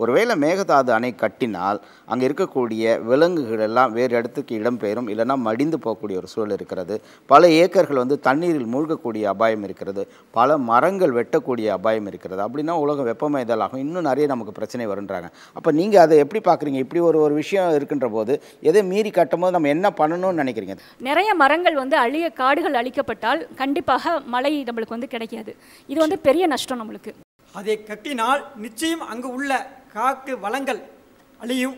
ஒருவேளை மேகதாது அணை கட்டினால் அங்கே இருக்கக்கூடிய விலங்குகள் எல்லாம் வேறு இடத்துக்கு இடம்பெயரும் இல்லைனா மடிந்து போகக்கூடிய ஒரு சூழல் இருக்கிறது பல ஏக்கர்கள் வந்து தண்ணீரில் மூழ்கக்கூடிய அபாயம் இருக்கிறது பல மரங்கள் வெட்டக்கூடிய அபாயம் இருக்கிறது அப்படின்னா உலகம் வெப்பமயதலாகும் இன்னும் நிறைய நமக்கு பிரச்சனை வருன்றாங்க அப்போ நீங்கள் அதை எப்படி பார்க்குறீங்க இப்படி ஒரு ஒரு விஷயம் இருக்கின்ற போது எதை மீறி கட்டும்போது நம்ம என்ன பண்ணணும்னு நினைக்கிறீங்க நிறைய மரங்கள் வந்து அழிய காடுகள் அழிக்கப்பட்டால் கண்டிப்பாக மழை நம்மளுக்கு வந்து கிடைக்காது இது வந்து பெரிய நஷ்டம் நம்மளுக்கு அதை கட்டினால் நிச்சயம் அங்கு உள்ள காக்கு வளங்கள் அழியும்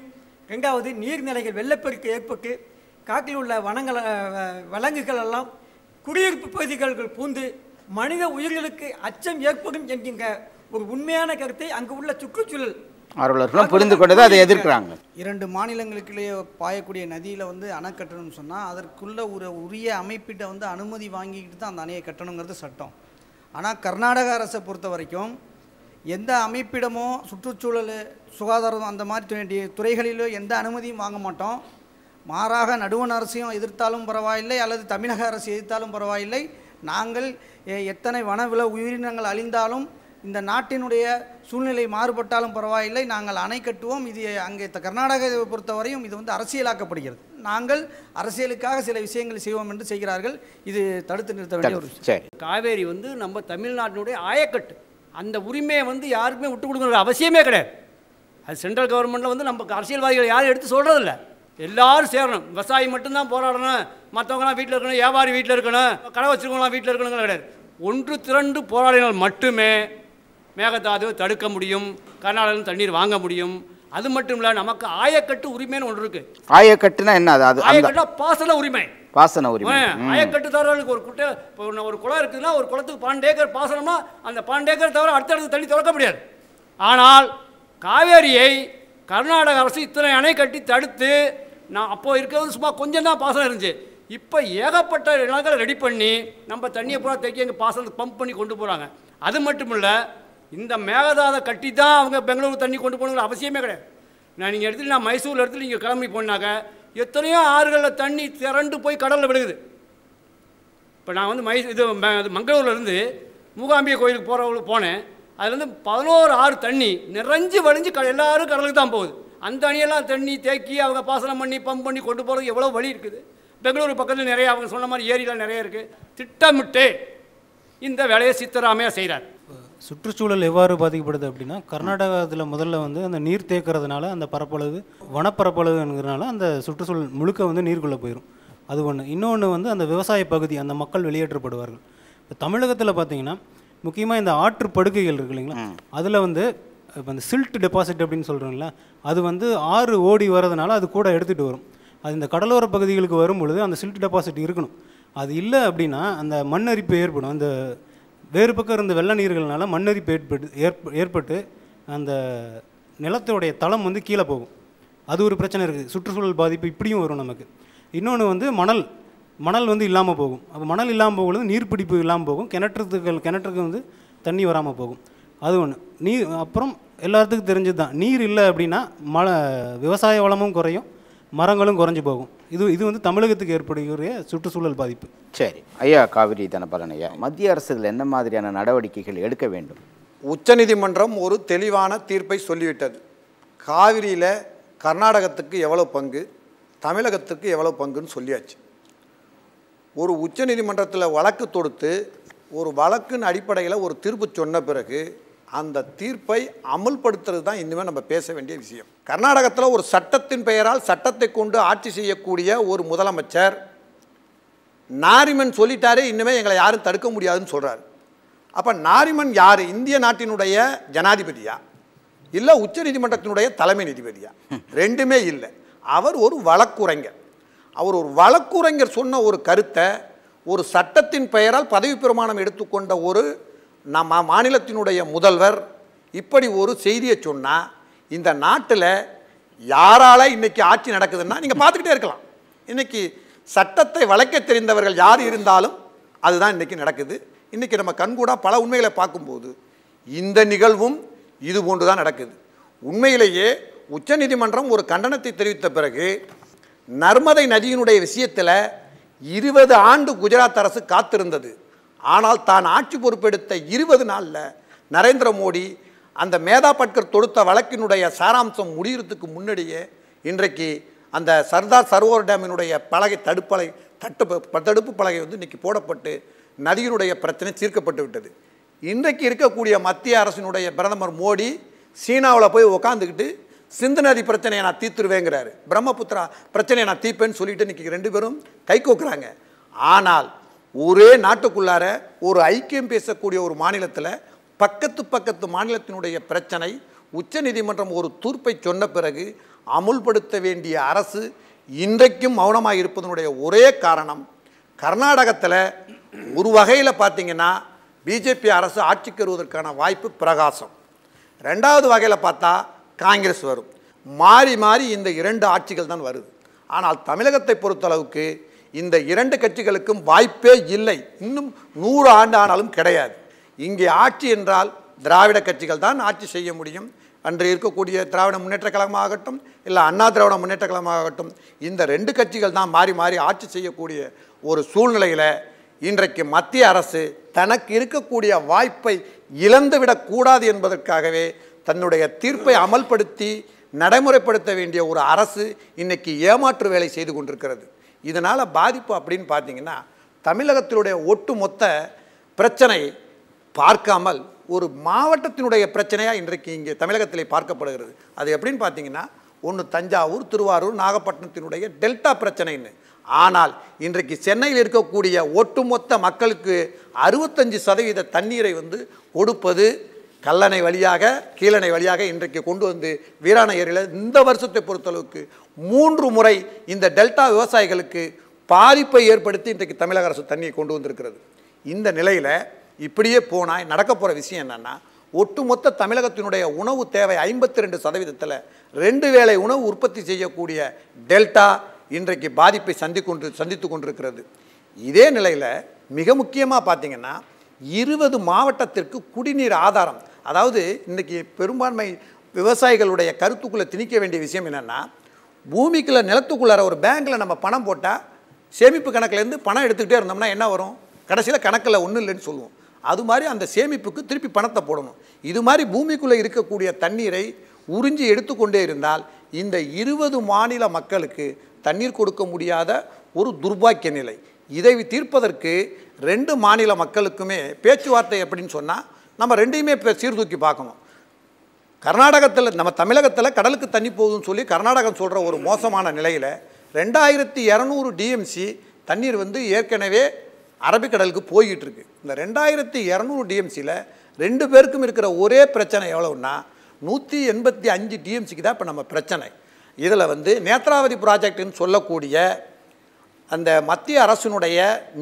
ரெண்டாவது நீர்நிலைகள் வெள்ளப்பெருக்கு ஏற்பட்டு காட்டில் உள்ள வனங்கள் வழங்குகள் எல்லாம் குடியிருப்பு பகுதிகள் பூந்து மனித உயிர்களுக்கு அச்சம் ஏற்படும் என்கின்ற ஒரு உண்மையான கருத்தை அங்கு உள்ள சுற்றுச்சூழல் புரிந்து கொண்டதை அதை எதிர்க்கிறாங்க இரண்டு மாநிலங்களுக்குள்ளேயே பாயக்கூடிய நதியில் வந்து அணை கட்டணும்னு சொன்னால் அதற்குள்ள ஒரு உரிய அமைப்பிட்ட வந்து அனுமதி வாங்கிக்கிட்டு தான் அந்த அணையை கட்டணுங்கிறது சட்டம் ஆனால் கர்நாடக அரசை பொறுத்த வரைக்கும் எந்த அமைப்பிடமோ சுற்றுச்சூழல் சுகாதாரம் அந்த மாதிரி வேண்டிய துறைகளிலோ எந்த அனுமதியும் வாங்க மாட்டோம் மாறாக நடுவண் அரசையும் எதிர்த்தாலும் பரவாயில்லை அல்லது தமிழக அரசு எதிர்த்தாலும் பரவாயில்லை நாங்கள் எத்தனை வனவில உயிரினங்கள் அழிந்தாலும் இந்த நாட்டினுடைய சூழ்நிலை மாறுபட்டாலும் பரவாயில்லை நாங்கள் அணை கட்டுவோம் இது அங்கே கர்நாடக பொறுத்தவரையும் இது வந்து அரசியலாக்கப்படுகிறது நாங்கள் அரசியலுக்காக சில விஷயங்கள் செய்வோம் என்று செய்கிறார்கள் இது தடுத்து நிறுத்த வேண்டிய ஒரு காவேரி வந்து நம்ம தமிழ்நாட்டினுடைய ஆயக்கட்டு அந்த உரிமையை வந்து யாருக்குமே விட்டு கொடுக்கணும் அவசியமே கிடையாது அது சென்ட்ரல் கவர்மெண்ட்டில் வந்து நம்ம அரசியல்வாதிகள் யாரும் எடுத்து சொல்கிறதில்ல எல்லோரும் சேரணும் விவசாயி மட்டும்தான் போராடணும் மற்றவங்களாம் வீட்டில் இருக்கணும் வியாபாரி வீட்டில் இருக்கணும் கடை வச்சுருக்கலாம் வீட்டில் இருக்கணும் கிடையாது ஒன்று திரண்டு போராடினால் மட்டுமே மேகதாது தடுக்க முடியும் கர்நாடகம் தண்ணீர் வாங்க முடியும் அது மட்டும் இல்லை நமக்கு ஆயக்கட்டு உரிமைன்னு ஒன்று இருக்குது ஆயக்கட்டுனா என்ன அது ஆயக்கட்டுனா பாசன உரிமை பாசன உரிமை அயக்கட்டுதாரர்களுக்கு ஒரு குட்டை இப்போ ஒரு குளம் இருக்குதுன்னா ஒரு குளத்துக்கு பாண்டேக்கர் ஏக்கர் அந்த பாண்டேக்கர் ஏக்கர் தவிர அடுத்தடுத்து தண்ணி திறக்க முடியாது ஆனால் காவேரியை கர்நாடக அரசு இத்தனை அணை கட்டி தடுத்து நான் அப்போது இருக்கிறது சும்மா கொஞ்சம் தான் பாசனம் இருந்துச்சு இப்போ ஏகப்பட்ட நிலங்களை ரெடி பண்ணி நம்ம தண்ணியை பூரா தைக்க எங்கள் பாசனத்துக்கு பம்ப் பண்ணி கொண்டு போகிறாங்க அது மட்டும் இல்லை இந்த மேகதாத கட்டி தான் அவங்க பெங்களூர் தண்ணி கொண்டு போகணுங்கிற அவசியமே கிடையாது நான் நீங்கள் எடுத்துகிட்டு நான் மைசூரில் எடுத்துகிட்டு நீங்கள் கிளம்பி போனாக்க எத்தனையோ ஆறுகளில் தண்ணி திரண்டு போய் கடலில் விழுகுது இப்போ நான் வந்து மை இது மங்களூர்லேருந்து மூகாம்பிகை கோயிலுக்கு போகிறவங்களுக்கு போனேன் அதுலேருந்து பதினோரு ஆறு தண்ணி நிறைஞ்சு வழிஞ்சு க எல்லோரும் கடலுக்கு தான் போகுது அந்த அணியெல்லாம் தண்ணி தேக்கி அவங்க பாசனம் பண்ணி பம்ப் பண்ணி கொண்டு போகிறதுக்கு எவ்வளோ வழி இருக்குது பெங்களூர் பக்கத்தில் நிறைய அவங்க சொன்ன மாதிரி ஏரியெலாம் நிறைய இருக்குது திட்டமிட்டு இந்த வேலையை சித்தராமையாக செய்கிறார் சுற்றுச்சூழல் எவ்வாறு பாதிக்கப்படுது அப்படின்னா கர்நாடகாவில் முதல்ல வந்து அந்த நீர் தேக்கிறதுனால அந்த பரப்பளவு வனப்பரப்பளவுங்கிறதுனால அந்த சுற்றுச்சூழல் முழுக்க வந்து நீருக்குள்ளே போயிடும் அது ஒன்று இன்னொன்று வந்து அந்த விவசாய பகுதி அந்த மக்கள் வெளியேற்றப்படுவார்கள் இப்போ தமிழகத்தில் பார்த்தீங்கன்னா முக்கியமாக இந்த ஆற்று படுக்கைகள் இருக்கு இல்லைங்களா அதில் வந்து இப்போ அந்த சில்ட் டெபாசிட் அப்படின்னு சொல்கிறோம்ல அது வந்து ஆறு ஓடி வரதுனால அது கூட எடுத்துகிட்டு வரும் அது இந்த கடலோர பகுதிகளுக்கு வரும் பொழுது அந்த சில்ட் டெபாசிட் இருக்கணும் அது இல்லை அப்படின்னா அந்த மண் அரிப்பு ஏற்படும் அந்த வேறு பக்கம் இருந்த வெள்ள நீர்கள்னால மண்ணரிப்பு ஏற்பட்டு ஏற்ப ஏற்பட்டு அந்த நிலத்தோடைய தளம் வந்து கீழே போகும் அது ஒரு பிரச்சனை இருக்குது சுற்றுச்சூழல் பாதிப்பு இப்படியும் வரும் நமக்கு இன்னொன்று வந்து மணல் மணல் வந்து இல்லாமல் போகும் அப்போ மணல் இல்லாமல் போகும்போது நீர்பிடிப்பு இல்லாமல் போகும் கிணற்றுக்கு கிணற்றுக்கு வந்து தண்ணி வராமல் போகும் அது ஒன்று நீர் அப்புறம் எல்லாத்துக்கும் தெரிஞ்சது தான் நீர் இல்லை அப்படின்னா மழை விவசாய வளமும் குறையும் மரங்களும் குறைஞ்சி போகும் இது இது வந்து தமிழகத்துக்கு ஏற்படுகிற சுற்றுச்சூழல் பாதிப்பு சரி ஐயா காவிரி தனபாலன் ஐயா மத்திய அரசு இதில் என்ன மாதிரியான நடவடிக்கைகள் எடுக்க வேண்டும் உச்சநீதிமன்றம் ஒரு தெளிவான தீர்ப்பை சொல்லிவிட்டது காவிரியில் கர்நாடகத்துக்கு எவ்வளோ பங்கு தமிழகத்துக்கு எவ்வளோ பங்குன்னு சொல்லியாச்சு ஒரு உச்சநீதிமன்றத்தில் வழக்கு தொடுத்து ஒரு வழக்குன்னு அடிப்படையில் ஒரு தீர்ப்பு சொன்ன பிறகு அந்த தீர்ப்பை அமுல்படுத்துறது தான் இனிமேல் நம்ம பேச வேண்டிய விஷயம் கர்நாடகத்தில் ஒரு சட்டத்தின் பெயரால் சட்டத்தை கொண்டு ஆட்சி செய்யக்கூடிய ஒரு முதலமைச்சர் நாரிமன் சொல்லிட்டாரே இனிமேல் எங்களை யாரும் தடுக்க முடியாதுன்னு சொல்கிறார் அப்போ நாரிமன் யார் இந்திய நாட்டினுடைய ஜனாதிபதியா இல்லை உச்ச நீதிமன்றத்தினுடைய தலைமை நீதிபதியா ரெண்டுமே இல்லை அவர் ஒரு வழக்குரைஞர் அவர் ஒரு வழக்குரைஞர் சொன்ன ஒரு கருத்தை ஒரு சட்டத்தின் பெயரால் பதவி பிரமாணம் எடுத்துக்கொண்ட ஒரு நம்ம மாநிலத்தினுடைய முதல்வர் இப்படி ஒரு செய்தியை சொன்னால் இந்த நாட்டில் யாரால் இன்றைக்கி ஆட்சி நடக்குதுன்னா நீங்கள் பார்த்துக்கிட்டே இருக்கலாம் இன்றைக்கி சட்டத்தை வளைக்க தெரிந்தவர்கள் யார் இருந்தாலும் அதுதான் இன்றைக்கி நடக்குது இன்றைக்கி நம்ம கண்கூடாக பல உண்மைகளை பார்க்கும்போது இந்த நிகழ்வும் இது போன்று தான் நடக்குது உண்மையிலேயே உச்சநீதிமன்றம் ஒரு கண்டனத்தை தெரிவித்த பிறகு நர்மதை நதியினுடைய விஷயத்தில் இருபது ஆண்டு குஜராத் அரசு காத்திருந்தது ஆனால் தான் ஆட்சி பொறுப்பெடுத்த இருபது நாளில் நரேந்திர மோடி அந்த மேதா பட்கர் தொடுத்த வழக்கினுடைய சாராம்சம் முடிகிறதுக்கு முன்னாடியே இன்றைக்கு அந்த சர்தார் சரோவர் டேமினுடைய பலகை தடுப்பலை தட்டு தடுப்பு பலகை வந்து இன்றைக்கி போடப்பட்டு நதியினுடைய பிரச்சனை தீர்க்கப்பட்டு விட்டது இன்றைக்கு இருக்கக்கூடிய மத்திய அரசினுடைய பிரதமர் மோடி சீனாவில் போய் உக்காந்துக்கிட்டு சிந்து நதி பிரச்சனையை நான் தீர்த்துருவேங்கிறாரு பிரம்மபுத்திரா பிரச்சனையை நான் தீர்ப்பேன்னு சொல்லிட்டு இன்றைக்கி ரெண்டு பேரும் கை கோக்குறாங்க ஆனால் ஒரே நாட்டுக்குள்ளார ஒரு ஐக்கியம் பேசக்கூடிய ஒரு மாநிலத்தில் பக்கத்து பக்கத்து மாநிலத்தினுடைய பிரச்சனை உச்சநீதிமன்றம் ஒரு தூர்ப்பை சொன்ன பிறகு அமுல்படுத்த வேண்டிய அரசு இன்றைக்கும் மௌனமாக இருப்பதனுடைய ஒரே காரணம் கர்நாடகத்தில் ஒரு வகையில் பார்த்திங்கன்னா பிஜேபி அரசு ஆட்சிக்கு வருவதற்கான வாய்ப்பு பிரகாசம் ரெண்டாவது வகையில் பார்த்தா காங்கிரஸ் வரும் மாறி மாறி இந்த இரண்டு ஆட்சிகள் தான் வருது ஆனால் தமிழகத்தை பொறுத்தளவுக்கு இந்த இரண்டு கட்சிகளுக்கும் வாய்ப்பே இல்லை இன்னும் நூறு ஆண்டு ஆனாலும் கிடையாது இங்கே ஆட்சி என்றால் திராவிட கட்சிகள் தான் ஆட்சி செய்ய முடியும் அன்று இருக்கக்கூடிய திராவிட முன்னேற்ற கழகமாகட்டும் இல்லை அண்ணா திராவிட முன்னேற்ற கழகமாகட்டும் இந்த ரெண்டு கட்சிகள் தான் மாறி மாறி ஆட்சி செய்யக்கூடிய ஒரு சூழ்நிலையில் இன்றைக்கு மத்திய அரசு தனக்கு இருக்கக்கூடிய வாய்ப்பை இழந்துவிடக்கூடாது என்பதற்காகவே தன்னுடைய தீர்ப்பை அமல்படுத்தி நடைமுறைப்படுத்த வேண்டிய ஒரு அரசு இன்றைக்கி ஏமாற்று வேலை செய்து கொண்டிருக்கிறது இதனால் பாதிப்பு அப்படின்னு பார்த்தீங்கன்னா தமிழகத்தினுடைய ஒட்டுமொத்த பிரச்சனை பார்க்காமல் ஒரு மாவட்டத்தினுடைய பிரச்சனையாக இன்றைக்கு இங்கே தமிழகத்தில் பார்க்கப்படுகிறது அது எப்படின்னு பார்த்தீங்கன்னா ஒன்று தஞ்சாவூர் திருவாரூர் நாகப்பட்டினத்தினுடைய டெல்டா பிரச்சனைன்னு ஆனால் இன்றைக்கு சென்னையில் இருக்கக்கூடிய ஒட்டுமொத்த மக்களுக்கு அறுபத்தஞ்சு சதவீத தண்ணீரை வந்து கொடுப்பது கல்லணை வழியாக கீழணை வழியாக இன்றைக்கு கொண்டு வந்து வீராணையரில் இந்த வருஷத்தை பொறுத்தளவுக்கு மூன்று முறை இந்த டெல்டா விவசாயிகளுக்கு பாதிப்பை ஏற்படுத்தி இன்றைக்கு தமிழக அரசு தண்ணியை கொண்டு வந்திருக்கிறது இந்த நிலையில் இப்படியே போனால் நடக்க போகிற விஷயம் என்னென்னா ஒட்டுமொத்த தமிழகத்தினுடைய உணவு தேவை ஐம்பத்தி ரெண்டு சதவீதத்தில் ரெண்டு வேளை உணவு உற்பத்தி செய்யக்கூடிய டெல்டா இன்றைக்கு பாதிப்பை சந்திக்கொண்டு சந்தித்து கொண்டிருக்கிறது இதே நிலையில் மிக முக்கியமாக பார்த்திங்கன்னா இருபது மாவட்டத்திற்கு குடிநீர் ஆதாரம் அதாவது இன்றைக்கி பெரும்பான்மை விவசாயிகளுடைய கருத்துக்குள்ளே திணிக்க வேண்டிய விஷயம் என்னென்னா பூமிக்குள்ளே நிலத்துக்குள்ளார ஒரு பேங்க்கில் நம்ம பணம் போட்டால் சேமிப்பு கணக்கிலேருந்து பணம் எடுத்துக்கிட்டே இருந்தோம்னா என்ன வரும் கடைசியில் கணக்கில் ஒன்றும் இல்லைன்னு சொல்லுவோம் அது மாதிரி அந்த சேமிப்புக்கு திருப்பி பணத்தை போடணும் இது மாதிரி பூமிக்குள்ளே இருக்கக்கூடிய தண்ணீரை உறிஞ்சி எடுத்துக்கொண்டே இருந்தால் இந்த இருபது மாநில மக்களுக்கு தண்ணீர் கொடுக்க முடியாத ஒரு துர்பாக்கிய நிலை இதை தீர்ப்பதற்கு ரெண்டு மாநில மக்களுக்குமே பேச்சுவார்த்தை எப்படின்னு சொன்னால் நம்ம ரெண்டையுமே சீர்தூக்கி பார்க்கணும் கர்நாடகத்தில் நம்ம தமிழகத்தில் கடலுக்கு தண்ணி போகுதுன்னு சொல்லி கர்நாடகம் சொல்கிற ஒரு மோசமான நிலையில் ரெண்டாயிரத்தி இரநூறு டிஎம்சி தண்ணீர் வந்து ஏற்கனவே அரபிக்கடலுக்கு போய்கிட்டு இருக்கு இந்த ரெண்டாயிரத்தி இரநூறு டிஎம்சியில் ரெண்டு பேருக்கும் இருக்கிற ஒரே பிரச்சனை எவ்வளோன்னா நூற்றி எண்பத்தி அஞ்சு டிஎம்சிக்கு தான் இப்போ நம்ம பிரச்சனை இதில் வந்து நேத்ராவதி ப்ராஜெக்டுன்னு சொல்லக்கூடிய அந்த மத்திய அரசினுடைய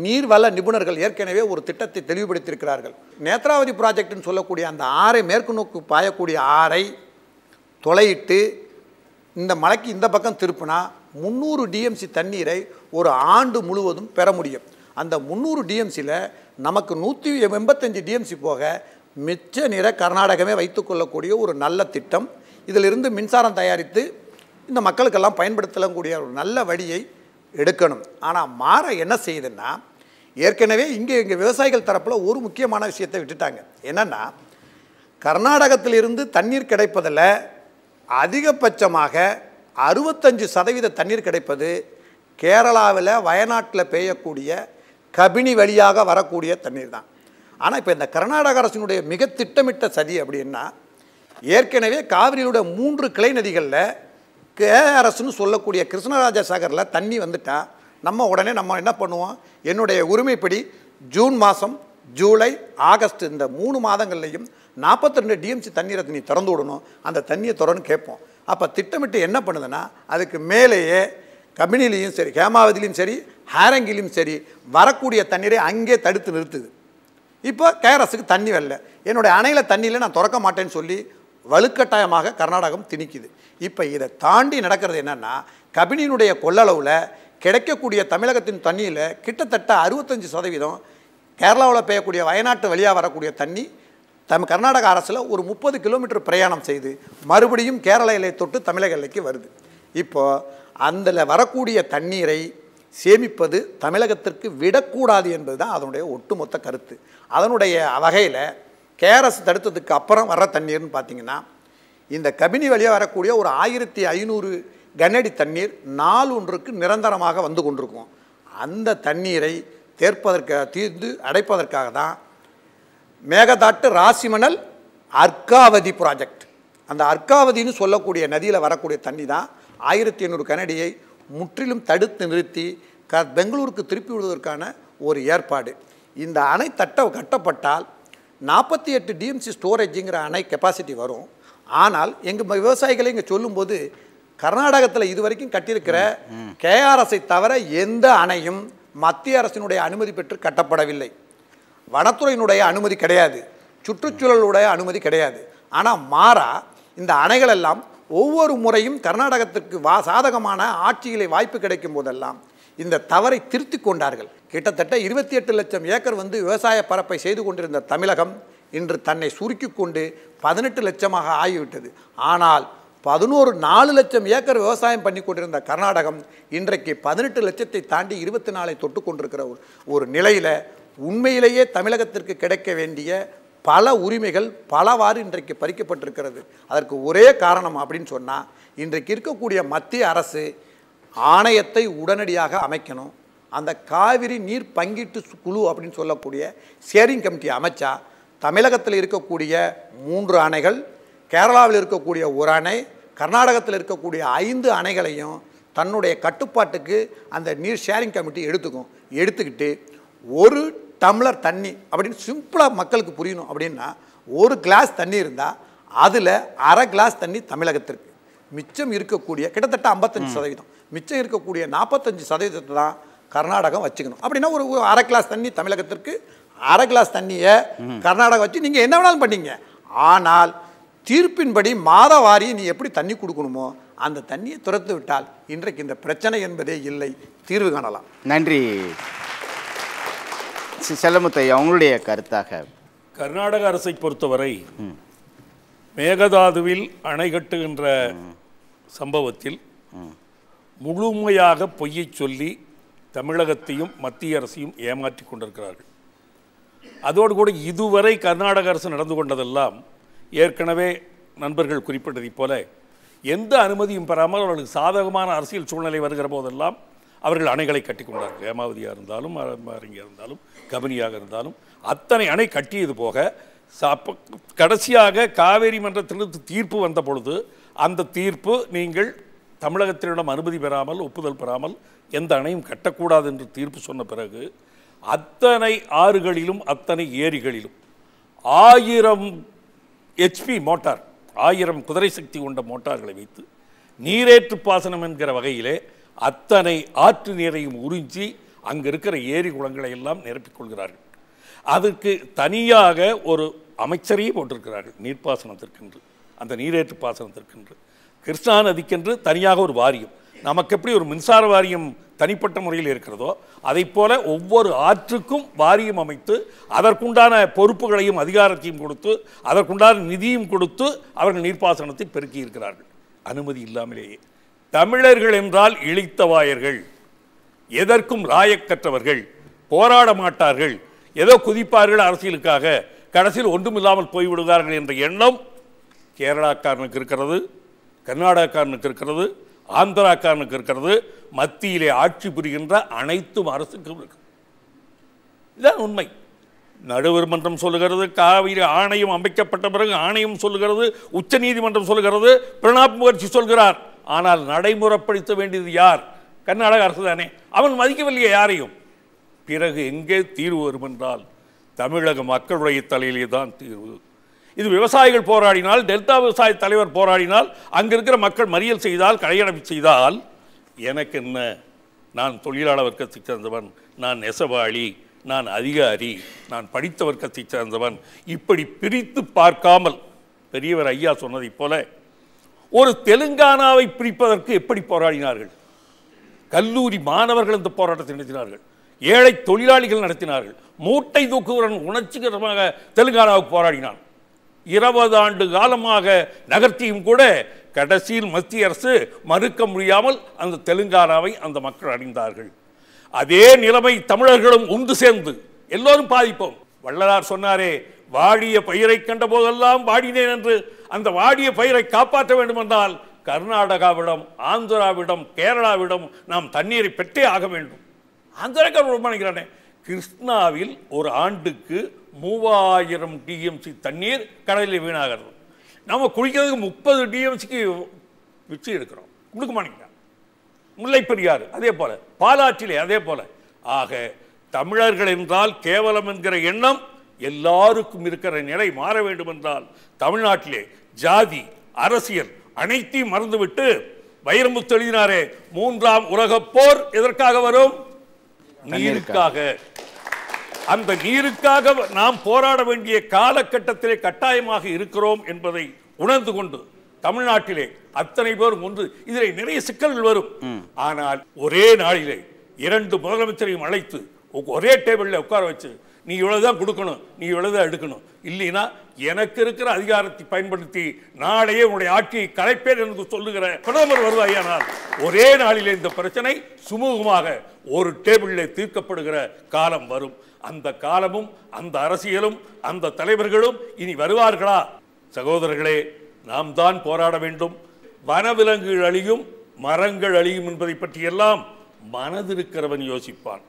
நீர்வள நிபுணர்கள் ஏற்கனவே ஒரு திட்டத்தை தெளிவுபடுத்தியிருக்கிறார்கள் நேத்ராவதி ப்ராஜெக்ட்னு சொல்லக்கூடிய அந்த ஆறை மேற்கு நோக்கு பாயக்கூடிய ஆறை தொலையிட்டு இந்த மலைக்கு இந்த பக்கம் திருப்பினா முந்நூறு டிஎம்சி தண்ணீரை ஒரு ஆண்டு முழுவதும் பெற முடியும் அந்த முந்நூறு டிஎம்சியில் நமக்கு நூற்றி எண்பத்தஞ்சு டிஎம்சி போக மிச்ச நிற கர்நாடகமே வைத்துக்கொள்ளக்கூடிய ஒரு நல்ல திட்டம் இதிலிருந்து மின்சாரம் தயாரித்து இந்த மக்களுக்கெல்லாம் பயன்படுத்தக்கூடிய ஒரு நல்ல வழியை எடுக்கணும் ஆனால் மாற என்ன செய்யுதுன்னா ஏற்கனவே இங்கே இங்கே விவசாயிகள் தரப்பில் ஒரு முக்கியமான விஷயத்தை விட்டுட்டாங்க என்னென்னா கர்நாடகத்திலிருந்து தண்ணீர் கிடைப்பதில் அதிகபட்சமாக அறுபத்தஞ்சு சதவீத தண்ணீர் கிடைப்பது கேரளாவில் வயநாட்டில் பெய்யக்கூடிய கபினி வழியாக வரக்கூடிய தண்ணீர் தான் ஆனால் இப்போ இந்த கர்நாடக அரசினுடைய மிக திட்டமிட்ட சதி அப்படின்னா ஏற்கனவே காவிரியோட மூன்று கிளை நதிகளில் கேஆர்எஸ்னு சொல்லக்கூடிய கிருஷ்ணராஜ சாகரில் தண்ணி வந்துட்டால் நம்ம உடனே நம்ம என்ன பண்ணுவோம் என்னுடைய உரிமைப்படி ஜூன் மாதம் ஜூலை ஆகஸ்ட் இந்த மூணு மாதங்கள்லையும் நாற்பத்தி ரெண்டு டிஎம்சி தண்ணீரை நீ திறந்து விடணும் அந்த தண்ணியை திறன்னு கேட்போம் அப்போ திட்டமிட்டு என்ன பண்ணுதுன்னா அதுக்கு மேலேயே கபினிலையும் சரி ஹேமாவதிலையும் சரி ஹாரங்கிலையும் சரி வரக்கூடிய தண்ணீரை அங்கே தடுத்து நிறுத்துது இப்போ கேரஸுக்கு தண்ணி வரல என்னுடைய அணையில் தண்ணியில் நான் திறக்க மாட்டேன்னு சொல்லி வலுக்கட்டாயமாக கர்நாடகம் திணிக்குது இப்போ இதை தாண்டி நடக்கிறது என்னென்னா கபினியினுடைய கொள்ளளவில் கிடைக்கக்கூடிய தமிழகத்தின் தண்ணியில் கிட்டத்தட்ட அறுபத்தஞ்சு சதவீதம் கேரளாவில் பெய்யக்கூடிய வயநாட்டு வழியாக வரக்கூடிய தண்ணி தம் கர்நாடக அரசில் ஒரு முப்பது கிலோமீட்டர் பிரயாணம் செய்து மறுபடியும் கேரள எல்லை தொட்டு தமிழக எல்லைக்கு வருது இப்போது அதில் வரக்கூடிய தண்ணீரை சேமிப்பது தமிழகத்திற்கு விடக்கூடாது என்பது தான் அதனுடைய ஒட்டுமொத்த கருத்து அதனுடைய வகையில் கேரஸ் தடுத்ததுக்கு அப்புறம் வர்ற தண்ணீர்னு பார்த்திங்கன்னா இந்த கபினி வழியாக வரக்கூடிய ஒரு ஆயிரத்தி ஐநூறு கனடி தண்ணீர் நாள் ஒன்றுக்கு நிரந்தரமாக வந்து கொண்டிருக்கும் அந்த தண்ணீரை தேர்ப்பதற்கு தீர்ந்து அடைப்பதற்காக தான் மேகதாட்டு ராசிமணல் அர்க்காவதி ப்ராஜெக்ட் அந்த அர்க்காவதினு சொல்லக்கூடிய நதியில் வரக்கூடிய தண்ணி தான் ஆயிரத்தி எண்ணூறு கனடியை முற்றிலும் தடுத்து நிறுத்தி க பெங்களூருக்கு திருப்பி விடுவதற்கான ஒரு ஏற்பாடு இந்த அணை தட்ட கட்டப்பட்டால் நாற்பத்தி எட்டு டிஎம்சி ஸ்டோரேஜுங்கிற அணை கெப்பாசிட்டி வரும் ஆனால் எங்கள் விவசாயிகளை இங்கே சொல்லும்போது கர்நாடகத்தில் இது வரைக்கும் கட்டியிருக்கிற கேஆர்எஸை தவிர எந்த அணையும் மத்திய அரசினுடைய அனுமதி பெற்று கட்டப்படவில்லை வனத்துறையினுடைய அனுமதி கிடையாது சுற்றுச்சூழலுடைய அனுமதி கிடையாது ஆனால் மாறா இந்த அணைகள் எல்லாம் ஒவ்வொரு முறையும் கர்நாடகத்திற்கு வா சாதகமான ஆட்சிகளை வாய்ப்பு கிடைக்கும் போதெல்லாம் இந்த தவறை திருத்தி கொண்டார்கள் கிட்டத்தட்ட இருபத்தி எட்டு லட்சம் ஏக்கர் வந்து விவசாய பரப்பை செய்து கொண்டிருந்த தமிழகம் இன்று தன்னை சுருக்கி கொண்டு பதினெட்டு லட்சமாக ஆகிவிட்டது ஆனால் பதினோரு நாலு லட்சம் ஏக்கர் விவசாயம் பண்ணி கொண்டிருந்த கர்நாடகம் இன்றைக்கு பதினெட்டு லட்சத்தை தாண்டி இருபத்தி நாலை தொட்டு கொண்டிருக்கிற ஒரு ஒரு நிலையில் உண்மையிலேயே தமிழகத்திற்கு கிடைக்க வேண்டிய பல உரிமைகள் பலவாறு இன்றைக்கு பறிக்கப்பட்டிருக்கிறது அதற்கு ஒரே காரணம் அப்படின்னு சொன்னால் இன்றைக்கு இருக்கக்கூடிய மத்திய அரசு ஆணையத்தை உடனடியாக அமைக்கணும் அந்த காவிரி நீர் பங்கீட்டு குழு அப்படின்னு சொல்லக்கூடிய ஷேரிங் கமிட்டி அமைச்சா தமிழகத்தில் இருக்கக்கூடிய மூன்று அணைகள் கேரளாவில் இருக்கக்கூடிய ஒரு அணை கர்நாடகத்தில் இருக்கக்கூடிய ஐந்து அணைகளையும் தன்னுடைய கட்டுப்பாட்டுக்கு அந்த நீர் ஷேரிங் கமிட்டி எடுத்துக்கும் எடுத்துக்கிட்டு ஒரு டம்ளர் தண்ணி அப்படின்னு சிம்பிளாக மக்களுக்கு புரியணும் அப்படின்னா ஒரு கிளாஸ் தண்ணி இருந்தால் அதில் அரை கிளாஸ் தண்ணி தமிழகத்திற்கு மிச்சம் இருக்கக்கூடிய கிட்டத்தட்ட ஐம்பத்தஞ்சு சதவீதம் மிச்சம் இருக்கக்கூடிய நாற்பத்தஞ்சு சதவீதத்தை தான் கர்நாடகம் வச்சுக்கணும் அப்படின்னா ஒரு அரை கிளாஸ் தண்ணி தமிழகத்திற்கு அரை கிளாஸ் தண்ணியை கர்நாடகா வச்சு நீங்கள் என்ன வேணாலும் பண்ணீங்க ஆனால் தீர்ப்பின்படி மாத வாரி நீ எப்படி தண்ணி கொடுக்கணுமோ அந்த தண்ணியை துரத்து விட்டால் இன்றைக்கு இந்த பிரச்சனை என்பதே இல்லை தீர்வு காணலாம் நன்றி செல்லமுத்தை அவங்களுடைய கருத்தாக கர்நாடக அரசை பொறுத்தவரை மேகதாதுவில் அணை கட்டுகின்ற சம்பவத்தில் முழுமையாக பொய்யை சொல்லி தமிழகத்தையும் மத்திய அரசையும் ஏமாற்றி கொண்டிருக்கிறார்கள் அதோடு கூட இதுவரை கர்நாடக அரசு நடந்து கொண்டதெல்லாம் ஏற்கனவே நண்பர்கள் குறிப்பிட்டதைப் போல எந்த அனுமதியும் பெறாமல் அவர்களுக்கு சாதகமான அரசியல் சூழ்நிலை வருகிற போதெல்லாம் அவர்கள் அணைகளை கட்டி கொண்டார்கள் ஏமாவதியாக இருந்தாலும் அறிஞர் இருந்தாலும் கபனியாக இருந்தாலும் அத்தனை அணை கட்டியது போக கடைசியாக காவேரி மன்றத்திலிருந்து தீர்ப்பு வந்த பொழுது அந்த தீர்ப்பு நீங்கள் தமிழகத்தினிடம் அனுமதி பெறாமல் ஒப்புதல் பெறாமல் எந்த அணையும் கட்டக்கூடாது என்று தீர்ப்பு சொன்ன பிறகு அத்தனை ஆறுகளிலும் அத்தனை ஏரிகளிலும் ஆயிரம் ஹெச்பி மோட்டார் ஆயிரம் குதிரை சக்தி கொண்ட மோட்டார்களை வைத்து நீரேற்று பாசனம் என்கிற வகையிலே அத்தனை ஆற்று நீரையும் உறிஞ்சி அங்கே இருக்கிற ஏரி குளங்களை எல்லாம் நிரப்பிக்கொள்கிறார்கள் அதற்கு தனியாக ஒரு அமைச்சரையும் போட்டிருக்கிறார்கள் நீர்ப்பாசனத்திற்கென்று அந்த நீரேற்று பாசனத்திற்கென்று கிருஷ்ணா நதிக்கென்று தனியாக ஒரு வாரியம் நமக்கு எப்படி ஒரு மின்சார வாரியம் தனிப்பட்ட முறையில் இருக்கிறதோ அதை போல ஒவ்வொரு ஆற்றுக்கும் வாரியம் அமைத்து அதற்குண்டான பொறுப்புகளையும் அதிகாரத்தையும் கொடுத்து அதற்குண்டான நிதியும் கொடுத்து அவர்கள் நீர்ப்பாசனத்தை பெருக்கி இருக்கிறார்கள் அனுமதி இல்லாமலேயே தமிழர்கள் என்றால் இழித்தவாயர்கள் எதற்கும் ராயக்கற்றவர்கள் போராட மாட்டார்கள் ஏதோ குதிப்பார்கள் அரசியலுக்காக கடைசியில் ஒன்றுமில்லாமல் போய்விடுவார்கள் என்ற எண்ணம் கேரளாக்காரனுக்கு இருக்கிறது கர்நாடகக்காரனுக்கு இருக்கிறது ஆந்திராக்காரனுக்கு இருக்கிறது மத்தியிலே ஆட்சி புரிகின்ற அனைத்தும் அரசுக்கும் இருக்கு இதுதான் உண்மை நடுவர் மன்றம் சொல்லுகிறது காவிரி ஆணையம் அமைக்கப்பட்ட பிறகு ஆணையம் சொல்லுகிறது உச்ச நீதிமன்றம் சொல்லுகிறது பிரணாப் முகர்ஜி சொல்கிறார் ஆனால் நடைமுறைப்படுத்த வேண்டியது யார் கர்நாடக அரசு தானே அவன் மதிக்கவில்லையே யாரையும் பிறகு எங்கே தீர்வு வரும் என்றால் தமிழக மக்களுடைய தலையிலே தான் தீர்வு இது விவசாயிகள் போராடினால் டெல்டா விவசாய தலைவர் போராடினால் அங்கே இருக்கிற மக்கள் மறியல் செய்தால் கலையடப்பு செய்தால் எனக்கு என்ன நான் தொழிலாளர் வர்க்கத்தை சேர்ந்தவன் நான் நெசவாளி நான் அதிகாரி நான் படித்த வர்க்கத்தை சேர்ந்தவன் இப்படி பிரித்து பார்க்காமல் பெரியவர் ஐயா சொன்னதைப் போல ஒரு தெலுங்கானாவை பிரிப்பதற்கு எப்படி போராடினார்கள் கல்லூரி மாணவர்கள் இந்த போராட்டத்தை நடத்தினார்கள் ஏழை தொழிலாளிகள் நடத்தினார்கள் மூட்டை தூக்குவரன் உணர்ச்சிகரமாக தெலுங்கானாவுக்கு போராடினான் இருபது ஆண்டு காலமாக நகர்த்தியும் கூட கடைசியில் மத்திய அரசு மறுக்க முடியாமல் அந்த தெலுங்கானாவை அந்த மக்கள் அடைந்தார்கள் அதே நிலைமை தமிழர்களும் ஒன்று சேர்ந்து எல்லோரும் பாதிப்போம் வள்ளலார் சொன்னாரே வாடிய பயிரை கண்ட போதெல்லாம் வாடினேன் என்று அந்த வாடிய பயிரை காப்பாற்ற வேண்டுமென்றால் கர்நாடகாவிடம் ஆந்திராவிடம் கேரளாவிடம் நாம் தண்ணீரை பெற்றே ஆக வேண்டும் ஆந்திரா ரொம்ப நினைக்கிறானே கிருஷ்ணாவில் ஒரு ஆண்டுக்கு மூவாயிரம் டிஎம்சி தண்ணீர் கடலில் வீணாகிறது நம்ம குளிக்கிறதுக்கு முப்பது டிஎம்சிக்கு வச்சு எடுக்கிறோம் கொடுக்க மாட்டேங்கிறாங்க பெரியாறு அதே போல் பாலாற்றிலே அதே போல் ஆக தமிழர்கள் என்றால் கேவலம் என்கிற எண்ணம் எல்லாருக்கும் இருக்கிற நிலை மாற வேண்டும் என்றால் தமிழ்நாட்டிலே ஜாதி அரசியல் அனைத்தையும் மறந்துவிட்டு வைரமுத்து எழுதினாரே மூன்றாம் உலகப் போர் எதற்காக வரும் நீருக்காக அந்த நீருக்காக நாம் போராட வேண்டிய காலகட்டத்திலே கட்டாயமாக இருக்கிறோம் என்பதை உணர்ந்து கொண்டு தமிழ்நாட்டிலே அத்தனை பேரும் ஒன்று இதில் நிறைய சிக்கல்கள் வரும் ஆனால் ஒரே நாளிலே இரண்டு முதலமைச்சரையும் அழைத்து ஒரே டேபிளில் உட்கார வச்சு நீ இவ்வளவுதான் கொடுக்கணும் நீ இவ்வளோதான் எடுக்கணும் இல்லைன்னா எனக்கு இருக்கிற அதிகாரத்தை பயன்படுத்தி நாளையே உன்னுடைய ஆட்சியை கலைப்பேன் என்று சொல்லுகிற பிரதமர் வருவாயானால் ஒரே நாளிலே இந்த பிரச்சனை சுமூகமாக ஒரு டேபிளில் தீர்க்கப்படுகிற காலம் வரும் அந்த காலமும் அந்த அரசியலும் அந்த தலைவர்களும் இனி வருவார்களா சகோதரர்களே நாம் தான் போராட வேண்டும் வனவிலங்குகள் அழியும் மரங்கள் அழியும் என்பதை பற்றியெல்லாம் மனதிருக்கிறவன் யோசிப்பான்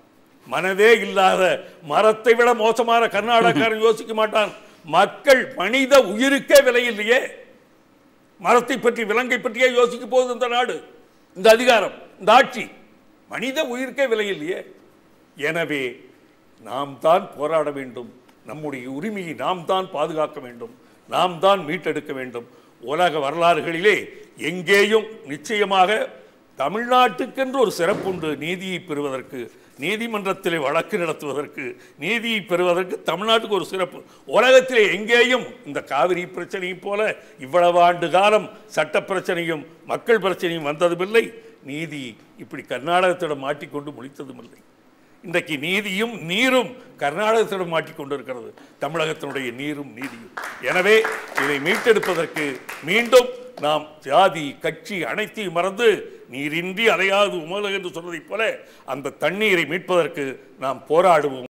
மனதே இல்லாத மரத்தை விட மோசமான கர்நாடகாரன் யோசிக்க மாட்டான் மக்கள் மனித உயிருக்கே விலையில்லையே மரத்தை பற்றி விலங்கை பற்றியே யோசிக்க போகுது இந்த நாடு இந்த அதிகாரம் இந்த ஆட்சி மனித உயிருக்கே விலையில்லையே எனவே நாம் தான் போராட வேண்டும் நம்முடைய உரிமையை நாம் தான் பாதுகாக்க வேண்டும் நாம் தான் மீட்டெடுக்க வேண்டும் உலக வரலாறுகளிலே எங்கேயும் நிச்சயமாக தமிழ்நாட்டுக்கென்று ஒரு சிறப்புண்டு நீதியை பெறுவதற்கு நீதிமன்றத்திலே வழக்கு நடத்துவதற்கு நீதியை பெறுவதற்கு தமிழ்நாட்டுக்கு ஒரு சிறப்பு உலகத்திலே எங்கேயும் இந்த காவிரி பிரச்சனையும் போல இவ்வளவு ஆண்டு காலம் சட்ட பிரச்சனையும் மக்கள் பிரச்சனையும் வந்ததுமில்லை நீதி இப்படி கர்நாடகத்திடம் மாட்டிக்கொண்டு முடித்ததுமில்லை இன்றைக்கு நீதியும் நீரும் கர்நாடகத்திடம் கொண்டிருக்கிறது தமிழகத்தினுடைய நீரும் நீதியும் எனவே இதை மீட்டெடுப்பதற்கு மீண்டும் நாம் ஜாதி கட்சி அனைத்தையும் மறந்து நீரின்றி அலையாது உமலு என்று சொன்னதைப் போல அந்த தண்ணீரை மீட்பதற்கு நாம் போராடுவோம்